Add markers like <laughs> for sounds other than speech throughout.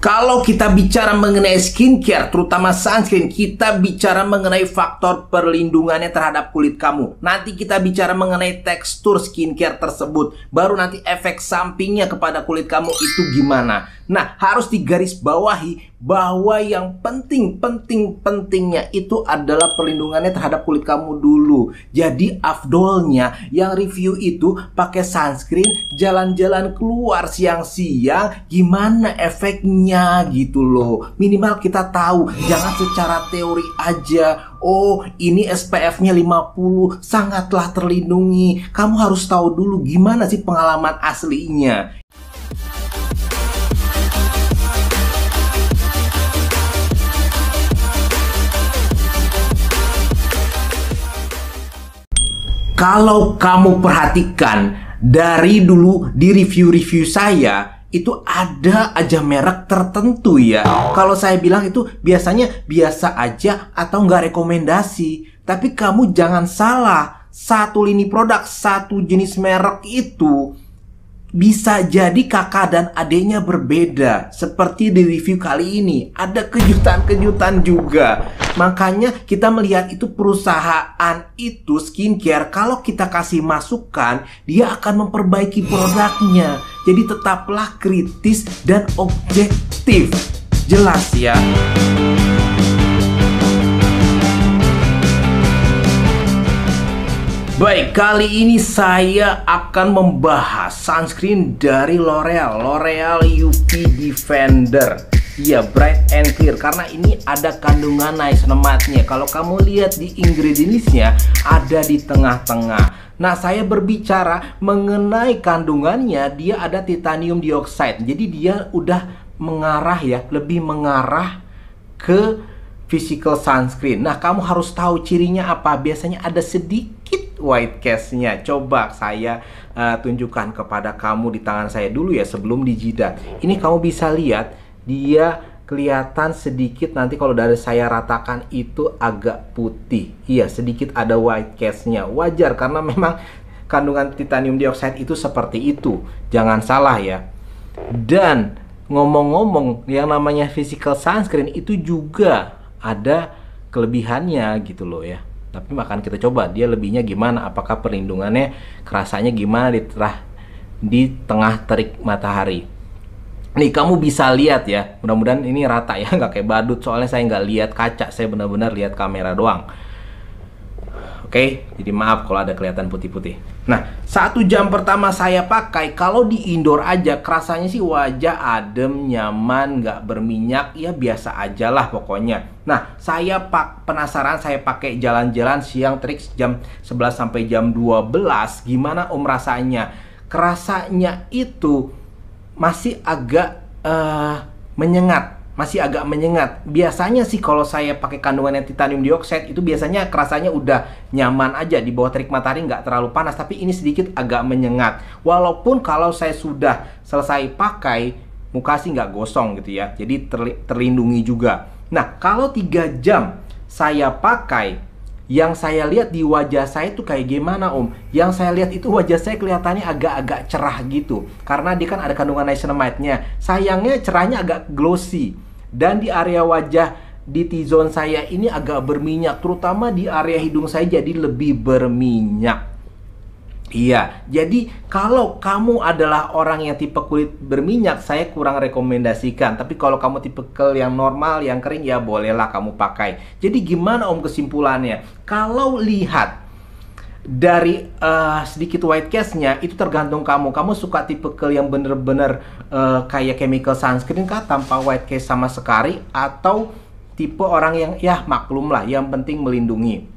Kalau kita bicara mengenai skincare, terutama sunscreen, kita bicara mengenai faktor perlindungannya terhadap kulit kamu. Nanti kita bicara mengenai tekstur skincare tersebut, baru nanti efek sampingnya kepada kulit kamu itu gimana. Nah, harus digarisbawahi bahwa yang penting penting pentingnya itu adalah perlindungannya terhadap kulit kamu dulu. Jadi afdolnya yang review itu pakai sunscreen jalan-jalan keluar siang-siang gimana efeknya gitu loh. Minimal kita tahu jangan secara teori aja. Oh, ini SPF-nya 50 sangatlah terlindungi. Kamu harus tahu dulu gimana sih pengalaman aslinya. Kalau kamu perhatikan dari dulu di review-review saya itu ada aja merek tertentu ya. Kalau saya bilang itu biasanya biasa aja atau nggak rekomendasi. Tapi kamu jangan salah. Satu lini produk, satu jenis merek itu bisa jadi kakak dan adiknya berbeda seperti di review kali ini ada kejutan-kejutan juga makanya kita melihat itu perusahaan itu skincare kalau kita kasih masukan dia akan memperbaiki produknya jadi tetaplah kritis dan objektif jelas ya Baik, kali ini saya akan membahas sunscreen dari L'Oreal, L'Oreal UV Defender. Iya, bright and clear karena ini ada kandungan niacinamide-nya. Kalau kamu lihat di ingredients-nya ada di tengah-tengah. Nah, saya berbicara mengenai kandungannya, dia ada titanium dioxide. Jadi dia udah mengarah ya, lebih mengarah ke physical sunscreen. Nah, kamu harus tahu cirinya apa. Biasanya ada sedikit white cast-nya. Coba saya uh, tunjukkan kepada kamu di tangan saya dulu ya sebelum di Ini kamu bisa lihat dia kelihatan sedikit nanti kalau dari saya ratakan itu agak putih. Iya, sedikit ada white cast-nya. Wajar karena memang kandungan titanium dioxide itu seperti itu. Jangan salah ya. Dan ngomong-ngomong yang namanya physical sunscreen itu juga ada kelebihannya gitu loh ya tapi makan kita coba dia lebihnya gimana apakah perlindungannya kerasanya gimana di terah di tengah terik matahari nih kamu bisa lihat ya mudah-mudahan ini rata ya <laughs> nggak kayak badut soalnya saya nggak lihat kaca saya benar-benar lihat kamera doang Oke, okay? jadi maaf kalau ada kelihatan putih-putih. Nah, satu jam pertama saya pakai, kalau di indoor aja, kerasanya sih wajah adem, nyaman, nggak berminyak, ya biasa aja lah pokoknya. Nah, saya pak penasaran, saya pakai jalan-jalan siang trik jam 11 sampai jam 12, gimana om rasanya? Kerasanya itu masih agak uh, menyengat, masih agak menyengat. Biasanya sih kalau saya pakai kandungan yang titanium dioxide itu biasanya kerasanya udah nyaman aja di bawah terik matahari nggak terlalu panas. Tapi ini sedikit agak menyengat. Walaupun kalau saya sudah selesai pakai muka sih nggak gosong gitu ya. Jadi terlindungi juga. Nah kalau tiga jam saya pakai yang saya lihat di wajah saya itu kayak gimana om? Yang saya lihat itu wajah saya kelihatannya agak-agak cerah gitu. Karena dia kan ada kandungan niacinamide-nya. Sayangnya cerahnya agak glossy dan di area wajah di T-zone saya ini agak berminyak, terutama di area hidung saya jadi lebih berminyak. Iya, jadi kalau kamu adalah orang yang tipe kulit berminyak, saya kurang rekomendasikan. Tapi kalau kamu tipe kulit yang normal, yang kering, ya bolehlah kamu pakai. Jadi gimana om kesimpulannya? Kalau lihat dari uh, sedikit white case-nya itu tergantung kamu. Kamu suka tipe tipikal yang bener-bener uh, kayak chemical sunscreen kah tanpa white cast sama sekali atau tipe orang yang ya maklum lah yang penting melindungi.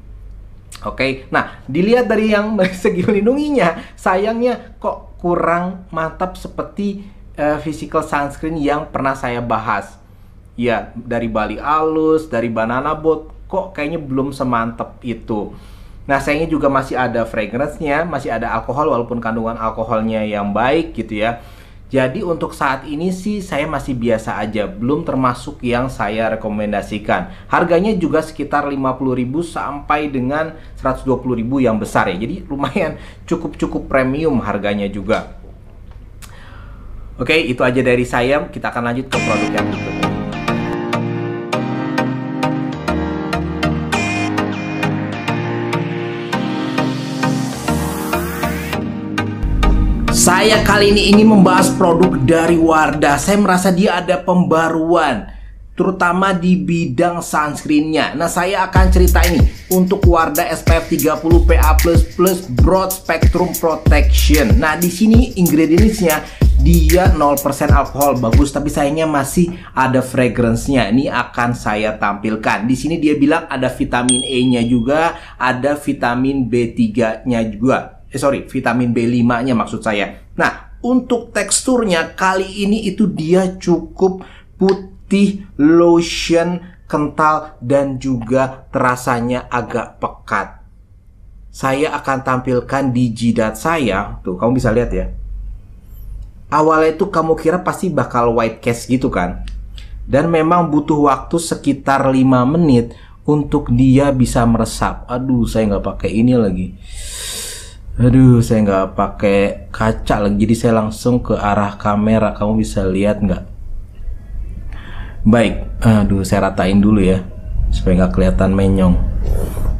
Oke, okay? nah dilihat dari yang <laughs> segi melindunginya, sayangnya kok kurang mantap seperti uh, physical sunscreen yang pernah saya bahas. Ya, dari Bali Alus, dari Banana Boat, kok kayaknya belum semantep itu. Nah, sayangnya juga masih ada fragrance-nya, masih ada alkohol walaupun kandungan alkoholnya yang baik gitu ya. Jadi untuk saat ini sih saya masih biasa aja, belum termasuk yang saya rekomendasikan. Harganya juga sekitar 50.000 sampai dengan 120.000 yang besar ya. Jadi lumayan <laughs> cukup-cukup premium harganya juga. Oke, itu aja dari saya. Kita akan lanjut ke produk yang berikutnya. Saya kali ini ingin membahas produk dari Wardah. Saya merasa dia ada pembaruan terutama di bidang sunscreennya. Nah, saya akan cerita ini untuk Wardah SPF 30 PA++ Broad Spectrum Protection. Nah, di sini ingredientsnya dia 0% alkohol bagus tapi sayangnya masih ada fragrance-nya. Ini akan saya tampilkan. Di sini dia bilang ada vitamin E-nya juga, ada vitamin B3-nya juga eh sorry, vitamin B5-nya maksud saya. Nah, untuk teksturnya kali ini itu dia cukup putih, lotion, kental, dan juga terasanya agak pekat saya akan tampilkan di jidat saya. Tuh, kamu bisa lihat ya. Awalnya itu kamu kira pasti bakal white cast gitu kan. Dan memang butuh waktu sekitar 5 menit untuk dia bisa meresap. Aduh, saya nggak pakai ini lagi. Aduh, saya nggak pakai kaca lagi, jadi saya langsung ke arah kamera. Kamu bisa lihat nggak? Baik, aduh, saya ratain dulu ya, supaya nggak kelihatan menyong.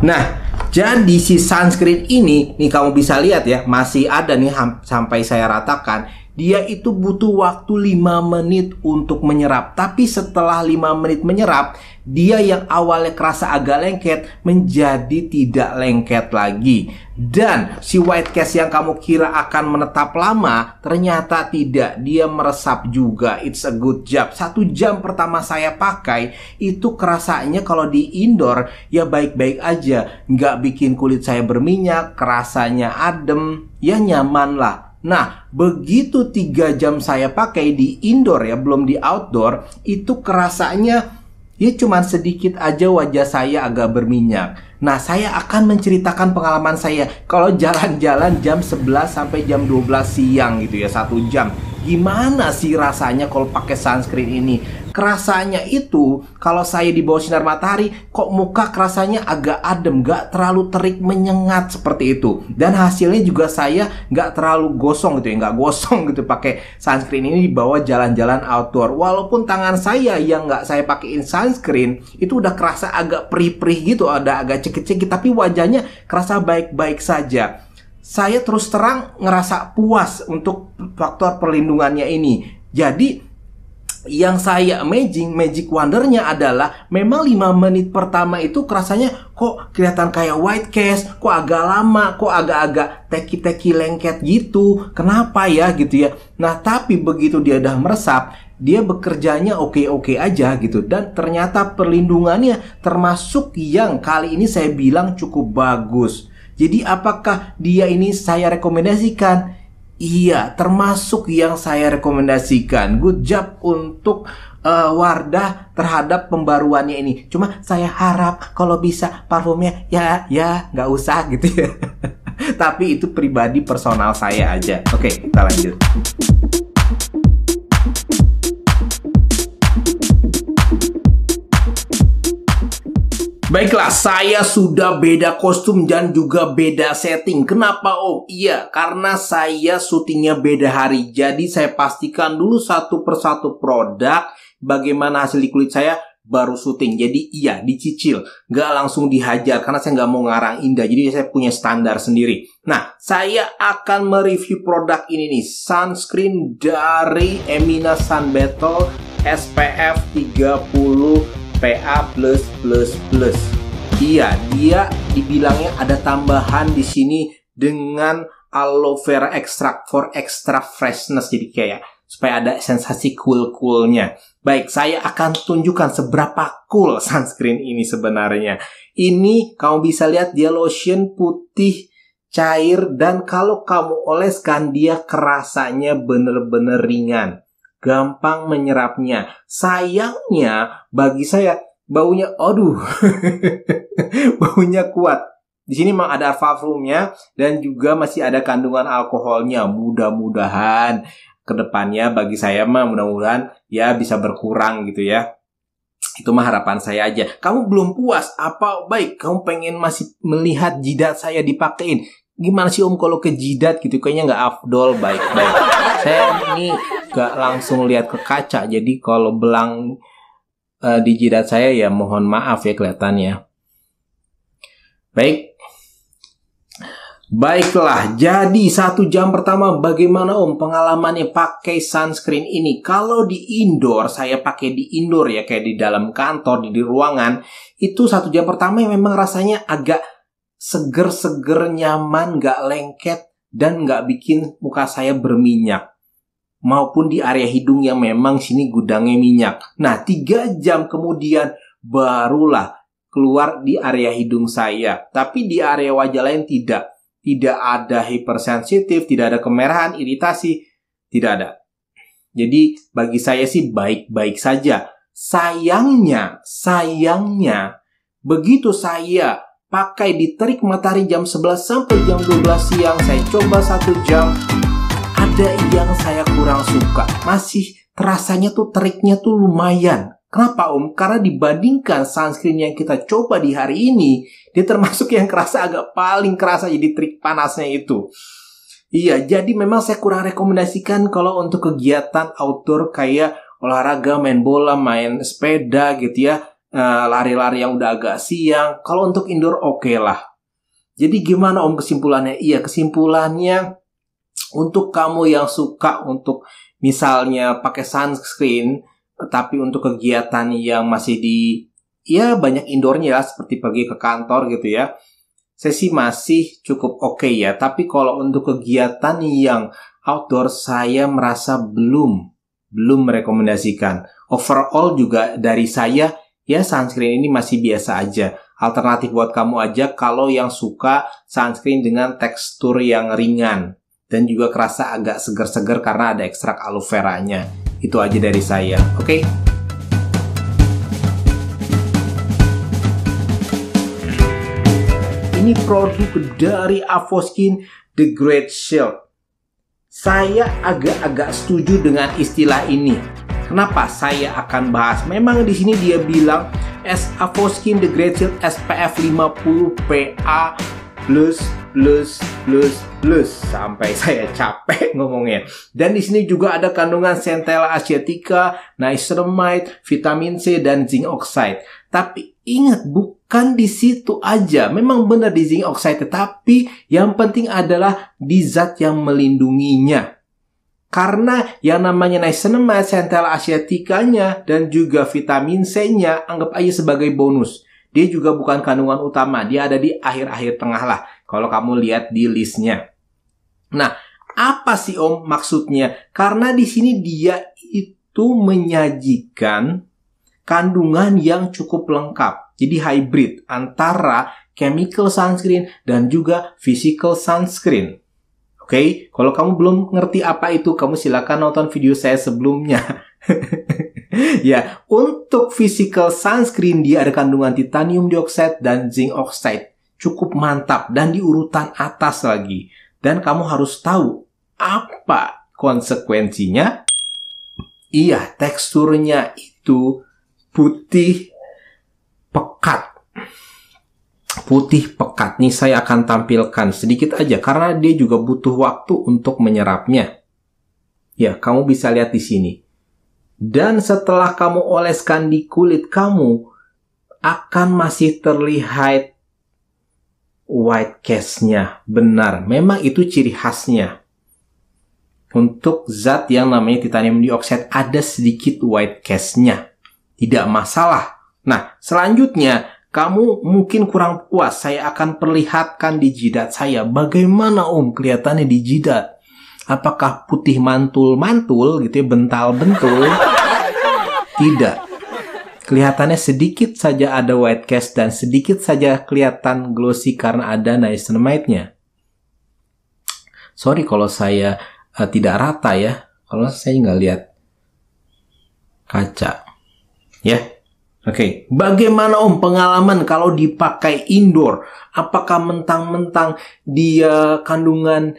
Nah, jadi si sunscreen ini, nih kamu bisa lihat ya, masih ada nih sampai saya ratakan dia itu butuh waktu 5 menit untuk menyerap. Tapi setelah 5 menit menyerap, dia yang awalnya kerasa agak lengket menjadi tidak lengket lagi. Dan si white cast yang kamu kira akan menetap lama, ternyata tidak. Dia meresap juga. It's a good job. Satu jam pertama saya pakai, itu kerasanya kalau di indoor, ya baik-baik aja. Nggak bikin kulit saya berminyak, kerasanya adem, ya nyaman lah Nah, begitu tiga jam saya pakai di indoor ya, belum di outdoor, itu kerasanya ya cuma sedikit aja wajah saya agak berminyak. Nah, saya akan menceritakan pengalaman saya kalau jalan-jalan jam 11 sampai jam 12 siang gitu ya, satu jam. Gimana sih rasanya kalau pakai sunscreen ini? Kerasanya itu kalau saya di bawah sinar matahari kok muka kerasanya agak adem, gak terlalu terik menyengat seperti itu. Dan hasilnya juga saya gak terlalu gosong gitu ya, gak gosong gitu pakai sunscreen ini di bawah jalan-jalan outdoor. Walaupun tangan saya yang gak saya pakaiin sunscreen itu udah kerasa agak perih-perih gitu, ada agak cekit-cekit tapi wajahnya kerasa baik-baik saja saya terus terang ngerasa puas untuk faktor perlindungannya ini. Jadi yang saya amazing magic wondernya adalah memang 5 menit pertama itu kerasanya kok kelihatan kayak white case kok agak lama kok agak-agak teki-teki lengket gitu kenapa ya gitu ya nah tapi begitu dia dah meresap dia bekerjanya oke-oke aja gitu dan ternyata perlindungannya termasuk yang kali ini saya bilang cukup bagus jadi apakah dia ini saya rekomendasikan Iya, termasuk yang saya rekomendasikan. Good job untuk uh, Wardah terhadap pembaruannya ini. Cuma saya harap kalau bisa parfumnya ya ya nggak usah gitu ya. <laughs> Tapi itu pribadi personal saya aja. Oke, okay, kita lanjut. Baiklah, saya sudah beda kostum dan juga beda setting. Kenapa om? Iya, karena saya syutingnya beda hari. Jadi saya pastikan dulu satu persatu produk bagaimana hasil di kulit saya baru syuting. Jadi iya, dicicil. Nggak langsung dihajar karena saya nggak mau ngarang indah. Jadi saya punya standar sendiri. Nah, saya akan mereview produk ini nih. Sunscreen dari Emina Sun Battle SPF 30 PA plus plus plus. Iya, dia dibilangnya ada tambahan di sini dengan aloe vera extract for extra freshness jadi kayak supaya ada sensasi cool-coolnya. Baik, saya akan tunjukkan seberapa cool <laughs> sunscreen ini sebenarnya. Ini kamu bisa lihat dia lotion putih cair dan kalau kamu oleskan dia kerasanya bener-bener ringan gampang menyerapnya. Sayangnya bagi saya baunya aduh. <laughs> baunya kuat. Di sini memang ada parfumnya dan juga masih ada kandungan alkoholnya. Mudah-mudahan kedepannya bagi saya mah mudah-mudahan ya bisa berkurang gitu ya. Itu mah harapan saya aja. Kamu belum puas apa baik kamu pengen masih melihat jidat saya dipakein gimana sih om kalau ke jidat gitu kayaknya nggak afdol baik baik saya ini nggak langsung lihat ke kaca jadi kalau belang uh, di jidat saya ya mohon maaf ya kelihatannya baik Baiklah, jadi satu jam pertama bagaimana om pengalamannya pakai sunscreen ini? Kalau di indoor, saya pakai di indoor ya, kayak di dalam kantor, di, di ruangan, itu satu jam pertama yang memang rasanya agak seger-seger nyaman, nggak lengket, dan nggak bikin muka saya berminyak. Maupun di area hidung yang memang sini gudangnya minyak. Nah, tiga jam kemudian barulah keluar di area hidung saya. Tapi di area wajah lain tidak. Tidak ada hipersensitif, tidak ada kemerahan, iritasi, tidak ada. Jadi bagi saya sih baik-baik saja. Sayangnya, sayangnya, begitu saya pakai di terik matahari jam 11 sampai jam 12 siang saya coba satu jam ada yang saya kurang suka masih terasanya tuh teriknya tuh lumayan kenapa om? karena dibandingkan sunscreen yang kita coba di hari ini dia termasuk yang kerasa agak paling kerasa jadi trik panasnya itu Iya, jadi memang saya kurang rekomendasikan kalau untuk kegiatan outdoor kayak olahraga, main bola, main sepeda gitu ya Eh, lari-lari yang udah agak siang. Kalau untuk indoor oke okay lah. Jadi gimana om kesimpulannya? Iya kesimpulannya untuk kamu yang suka untuk misalnya pakai sunscreen, tapi untuk kegiatan yang masih di ya banyak indoornya lah ya, seperti pergi ke kantor gitu ya. Sesi masih cukup oke okay ya, tapi kalau untuk kegiatan yang outdoor saya merasa belum belum merekomendasikan. Overall juga dari saya ya sunscreen ini masih biasa aja. Alternatif buat kamu aja kalau yang suka sunscreen dengan tekstur yang ringan dan juga kerasa agak seger-seger karena ada ekstrak aloe vera Itu aja dari saya. Oke. Okay? Ini produk dari Avoskin The Great Shield. Saya agak-agak setuju dengan istilah ini Kenapa saya akan bahas? Memang di sini dia bilang as Avoskin The Great Shield SPF 50 PA plus plus plus plus sampai <laughs> saya capek ngomongnya. Dan di sini juga ada kandungan centella asiatica, niacinamide, vitamin C dan zinc oxide. Tapi ingat bukan di situ aja. Memang benar di zinc oxide, tetapi yang penting adalah di zat yang melindunginya. Karena yang namanya niacinamide, centella asiatikanya dan juga vitamin C-nya anggap aja sebagai bonus. Dia juga bukan kandungan utama, dia ada di akhir-akhir tengah lah. Kalau kamu lihat di listnya. Nah, apa sih Om maksudnya? Karena di sini dia itu menyajikan kandungan yang cukup lengkap. Jadi hybrid antara chemical sunscreen dan juga physical sunscreen. Oke, okay? kalau kamu belum ngerti apa itu, kamu silakan nonton video saya sebelumnya. <laughs> ya, untuk physical sunscreen dia ada kandungan titanium dioxide dan zinc oxide. Cukup mantap dan di urutan atas lagi. Dan kamu harus tahu apa konsekuensinya. Iya, teksturnya itu putih putih pekat nih saya akan tampilkan sedikit aja karena dia juga butuh waktu untuk menyerapnya. Ya, kamu bisa lihat di sini. Dan setelah kamu oleskan di kulit kamu, akan masih terlihat white cast-nya. Benar, memang itu ciri khasnya. Untuk zat yang namanya titanium dioxide ada sedikit white cast-nya. Tidak masalah. Nah, selanjutnya kamu mungkin kurang puas, saya akan perlihatkan di jidat saya. Bagaimana om kelihatannya di jidat? Apakah putih mantul-mantul gitu ya, bental-bentul? <laughs> Tidak. Kelihatannya sedikit saja ada white cast dan sedikit saja kelihatan glossy karena ada niacinamide-nya. Sorry kalau saya uh, tidak rata ya. Kalau saya nggak lihat kaca. Ya. Oke, okay. bagaimana Om pengalaman kalau dipakai indoor? Apakah mentang-mentang dia kandungan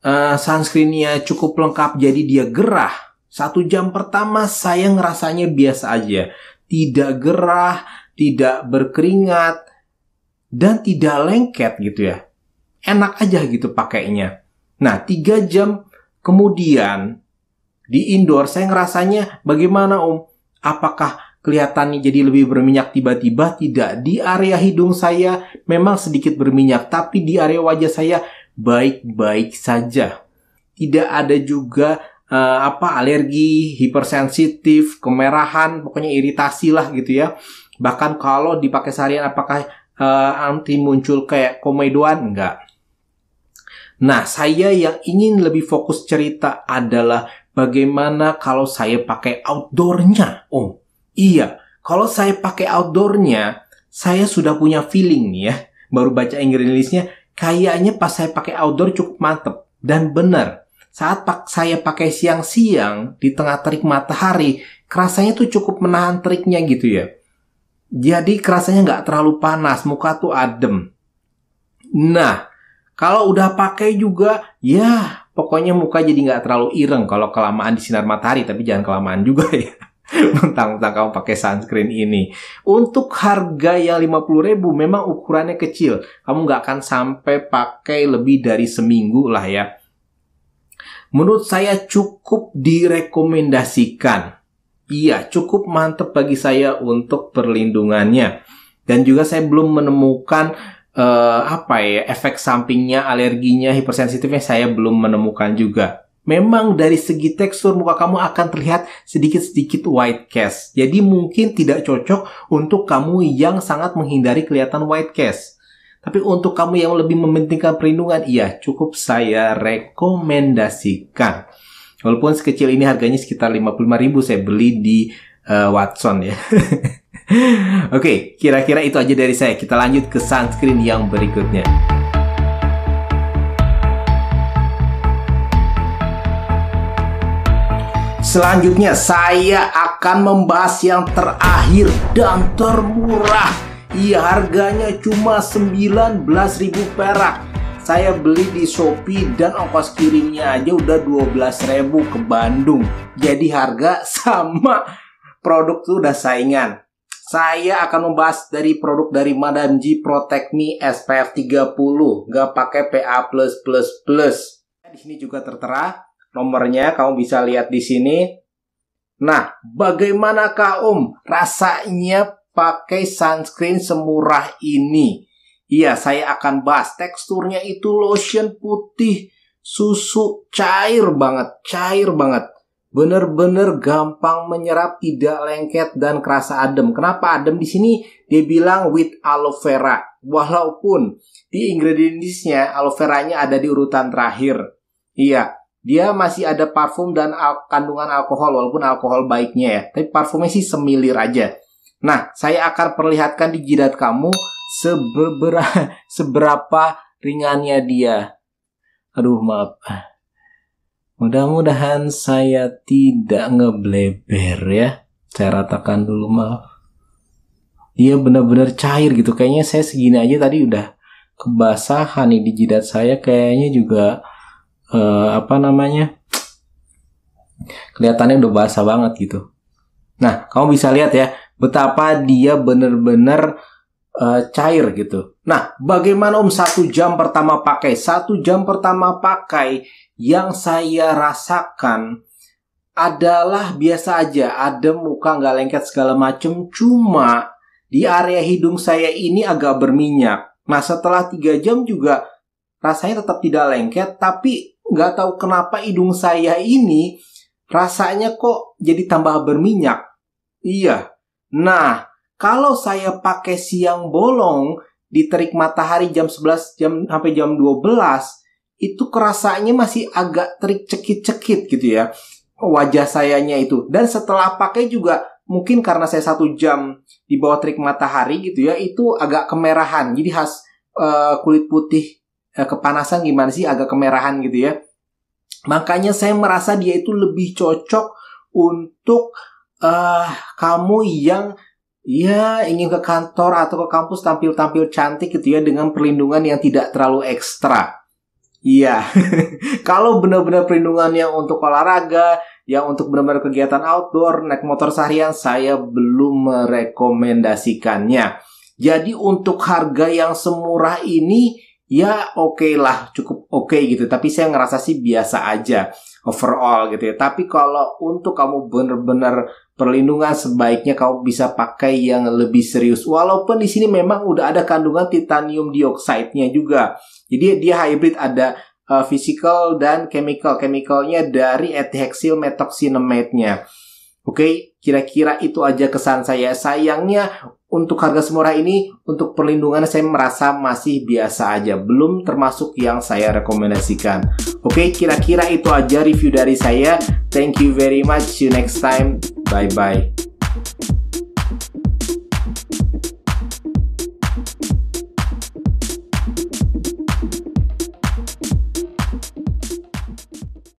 uh, sunscreennya cukup lengkap jadi dia gerah? Satu jam pertama saya ngerasanya biasa aja, tidak gerah, tidak berkeringat, dan tidak lengket gitu ya. Enak aja gitu pakainya. Nah, tiga jam kemudian di indoor saya ngerasanya bagaimana Om? Apakah kelihatannya jadi lebih berminyak tiba-tiba tidak di area hidung saya memang sedikit berminyak tapi di area wajah saya baik-baik saja tidak ada juga uh, apa alergi hipersensitif kemerahan pokoknya iritasi lah gitu ya bahkan kalau dipakai seharian apakah uh, eh, anti muncul kayak komedoan enggak nah saya yang ingin lebih fokus cerita adalah bagaimana kalau saya pakai outdoornya om oh Iya, kalau saya pakai outdoornya, saya sudah punya feeling nih ya. Baru baca ingredientsnya, kayaknya pas saya pakai outdoor cukup mantep. Dan benar, saat pak saya pakai siang-siang di tengah terik matahari, kerasanya tuh cukup menahan teriknya gitu ya. Jadi kerasanya nggak terlalu panas, muka tuh adem. Nah, kalau udah pakai juga, ya pokoknya muka jadi nggak terlalu ireng kalau kelamaan di sinar matahari, tapi jangan kelamaan juga <laughs> ya mentang-mentang kamu pakai sunscreen ini. Untuk harga yang 50 ribu memang ukurannya kecil. Kamu nggak akan sampai pakai lebih dari seminggu lah ya. Menurut saya cukup direkomendasikan. Iya, cukup mantep bagi saya untuk perlindungannya. Dan juga saya belum menemukan uh, apa ya efek sampingnya, alerginya, hipersensitifnya saya belum menemukan juga memang dari segi tekstur muka kamu akan terlihat sedikit-sedikit white cast. Jadi mungkin tidak cocok untuk kamu yang sangat menghindari kelihatan white cast. Tapi untuk kamu yang lebih mementingkan perlindungan, iya cukup saya rekomendasikan. Walaupun sekecil ini harganya sekitar 55.000 saya beli di uh, Watson ya. <laughs> Oke, okay, kira-kira itu aja dari saya. Kita lanjut ke sunscreen yang berikutnya. Selanjutnya saya akan membahas yang terakhir dan termurah. Iya harganya cuma 19.000 perak. Saya beli di Shopee dan ongkos kirimnya aja udah 12.000 ke Bandung. Jadi harga <laughs> sama produk tuh udah saingan. Saya akan membahas dari produk dari Madame G Protect Me SPF 30. Gak pakai PA++. Di sini juga tertera nomornya kamu bisa lihat di sini. Nah, bagaimana Om rasanya pakai sunscreen semurah ini? Iya, saya akan bahas teksturnya itu lotion putih susu cair banget, cair banget. Bener-bener gampang menyerap, tidak lengket dan kerasa adem. Kenapa adem di sini? Dia bilang with aloe vera. Walaupun di ingredientsnya aloe veranya ada di urutan terakhir. Iya, dia masih ada parfum dan al kandungan alkohol walaupun alkohol baiknya ya tapi parfumnya sih semilir aja nah saya akan perlihatkan di jidat kamu seber <laughs> seberapa ringannya dia aduh maaf mudah-mudahan saya tidak ngebleber ya saya ratakan dulu maaf dia benar-benar cair gitu kayaknya saya segini aja tadi udah kebasahan nih di jidat saya kayaknya juga uh, apa namanya kelihatannya udah basah banget gitu. Nah, kamu bisa lihat ya betapa dia benar-benar uh, eh, cair gitu. Nah, bagaimana Om satu jam pertama pakai? Satu jam pertama pakai yang saya rasakan adalah biasa aja, adem, muka nggak lengket segala macem. Cuma di area hidung saya ini agak berminyak. Nah, setelah tiga jam juga rasanya tetap tidak lengket, tapi nggak tahu kenapa hidung saya ini rasanya kok jadi tambah berminyak. Iya. Nah, kalau saya pakai siang bolong di terik matahari jam 11 jam sampai jam 12 itu kerasanya masih agak terik cekit-cekit gitu ya wajah sayanya itu dan setelah pakai juga mungkin karena saya satu jam di bawah terik matahari gitu ya itu agak kemerahan jadi khas uh, kulit putih Eh, kepanasan gimana sih agak kemerahan gitu ya. Makanya saya merasa dia itu lebih cocok untuk uh, kamu yang ya ingin ke kantor atau ke kampus tampil-tampil cantik gitu ya dengan perlindungan yang tidak terlalu ekstra. Iya, <laughs> kalau benar-benar perlindungan yang untuk olahraga, yang untuk benar-benar kegiatan outdoor, naik motor seharian, saya belum merekomendasikannya. Jadi untuk harga yang semurah ini, ya oke okay lah cukup oke okay gitu tapi saya ngerasa sih biasa aja overall gitu ya tapi kalau untuk kamu bener-bener perlindungan sebaiknya kamu bisa pakai yang lebih serius walaupun di sini memang udah ada kandungan titanium dioxide-nya juga jadi dia hybrid ada uh, physical dan chemical chemicalnya dari ethexyl methoxynamate-nya oke okay? kira-kira itu aja kesan saya sayangnya untuk harga semurah ini, untuk perlindungan saya merasa masih biasa aja, belum termasuk yang saya rekomendasikan. Oke, okay, kira-kira itu aja review dari saya. Thank you very much. See you next time. Bye bye.